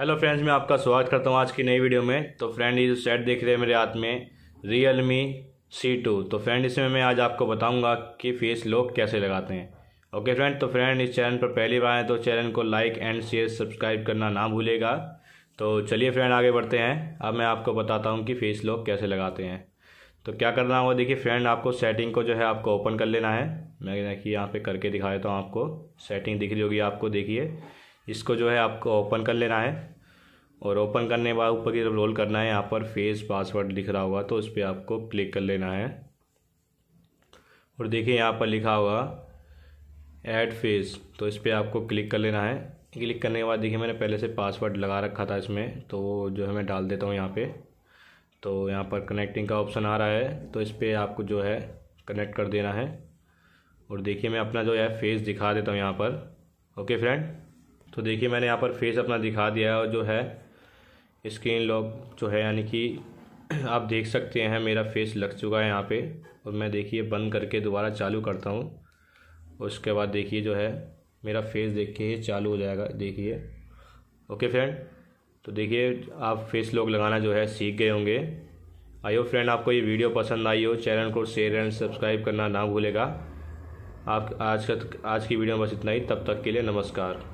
hello friends मैं आपका स्वागत करता हूँ आज की नई वीडियो में तो फ्रेंड ये जो सेट देख रहे हैं मेरे हाथ में रियल मी सी टू तो फ्रेंड इसमें मैं आज आपको बताऊंगा कि फेस लॉक कैसे लगाते हैं ओके फ्रेंड तो फ्रेंड इस चैनल पर पहली बार आए तो चैनल को लाइक एंड शेयर सब्सक्राइब करना ना भूलेगा तो चलिए फ्रेंड आगे बढ़ते हैं अब मैं आपको बताता हूँ कि फेस लॉक कैसे लगाते हैं तो क्या करना होगा देखिए फ्रेंड आपको सेटिंग को जो है आपको ओपन कर लेना है मैं देखिए यहाँ पर करके दिखा देता हूँ आपको सेटिंग दिख रही होगी आपको देखिए इसको जो है आपको ओपन कर लेना है और ओपन करने के बाद ऊपर की तरफ रोल करना है यहाँ पर फेस पासवर्ड लिख रहा होगा तो उस पर आपको क्लिक कर लेना है और देखिए यहाँ पर लिखा होगा ऐड फेस तो इस पर आपको क्लिक कर लेना है क्लिक करने के बाद देखिए मैंने पहले से पासवर्ड लगा रखा था इसमें तो वो जो है मैं डाल देता हूँ यहाँ पर तो यहाँ पर कनेक्टिंग का ऑप्शन आ रहा है तो इस पर आपको जो है कनेक्ट कर देना है और देखिए मैं अपना जो है फेस दिखा देता हूँ यहाँ पर ओके फ्रेंड तो देखिए मैंने यहाँ पर फेस अपना दिखा दिया है और जो है स्क्रीन लॉक जो है यानी कि आप देख सकते हैं मेरा फेस लग चुका है यहाँ पे और मैं देखिए बंद करके दोबारा चालू करता हूँ उसके बाद देखिए जो है मेरा फेस देखिए चालू हो जाएगा देखिए ओके फ्रेंड तो देखिए आप फेस लॉक लगाना जो है सीख गए होंगे आइयो फ्रेंड आपको ये वीडियो पसंद आई हो चैनल को शेयर एंड सब्सक्राइब करना ना भूलेगा आप आज का आज की वीडियो में बस इतना ही तब तक के लिए नमस्कार